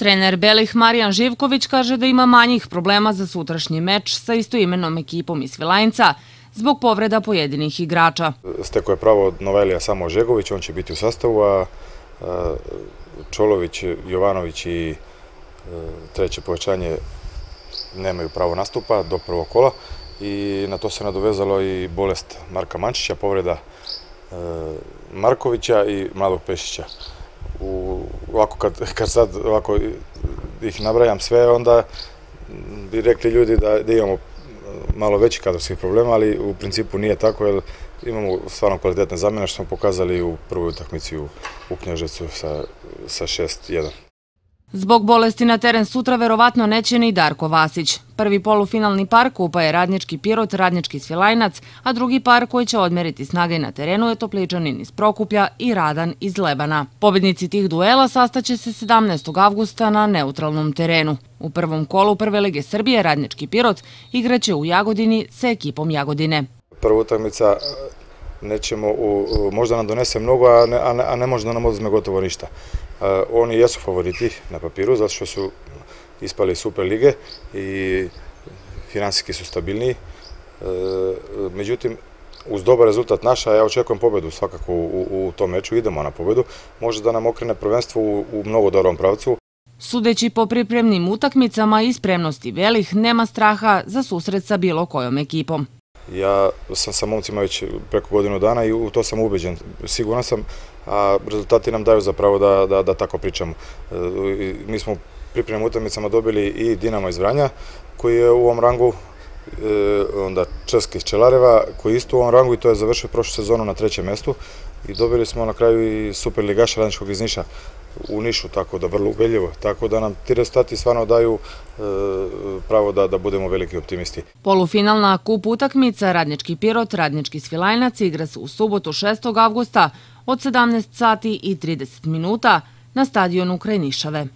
Trener Belih Marijan Živković kaže da ima manjih problema za sutrašnji meč sa istoimenom ekipom iz Vilajnca zbog povreda pojedinih igrača. Steko je pravo od Novelija samo Žegović, on će biti u sastavu, a Čolović, Jovanović i e, treće povećanje nemaju pravo nastupa do prvog kola i na to se nadovezalo i bolest Marka Mančića, povreda e, Markovića i Mladog Pešića ovako kad kad sad ovako ih nabrajam sve, onda bi rekli ljudi da da imamo malo veći kadrovskih problema, ali u principu nije tako, jer imamo stvarno kvalitetne zamjene što smo pokazali u prvoj utakmici u Knježecu sa 6-1. Zbog bolesti na teren sutra verovatno neće ni Darko Vasić. Prvi polufinalni par kupa je radnički Pirot, radnički Svilajnac, a drugi par koji će odmeriti snage na terenu je Topličanin iz Prokuplja i Radan iz Lebana. Pobjednici tih duela sastaće se 17. avgusta na neutralnom terenu. U prvom kolu Prve lige Srbije radnički Pirot igraće u Jagodini sa ekipom Jagodine. Prvo utakmica nećemo, možda nam donese mnogo, a ne možda nam odzme gotovo ništa. E, oni jesu favoriti na papiru, zato što su ispali super lige i finansijski su stabilniji. E, međutim, uz dobar rezultat naša, ja očekujem pobedu svakako u tom meču, idemo na pobedu, može da nam okrene prvenstvo u mnogo dobrom pravcu. Sudeći po pripremnim utakmicama i spremnosti velih, nema straha za susret sa bilo kojom ekipom. Ja sam sa momcima već preko godinu dana i u to sam ubeđen. Siguran sam, a rezultati nam daju zapravo da tako pričamo. E, mi smo pripremim utamicama dobili i Dinamo iz Vranja, koji je u ovom rangu E, onda Česka iz Čelareva, koji isto u ovom rangu i to je završio prošlu sezonu na trećem mestu i dobili smo na kraju i Superligaša Radničkog iz Niša u Nišu, tako da vrlo ubeljivo. Tako da nam ti restati stvarno daju e, pravo da budemo veliki optimisti. Polufinalna kup utakmica Radnički Pirot, Radnički Svilajnac igra se u subotu 6. augusta od 17 sati i 30 minuta na stadionu Kraj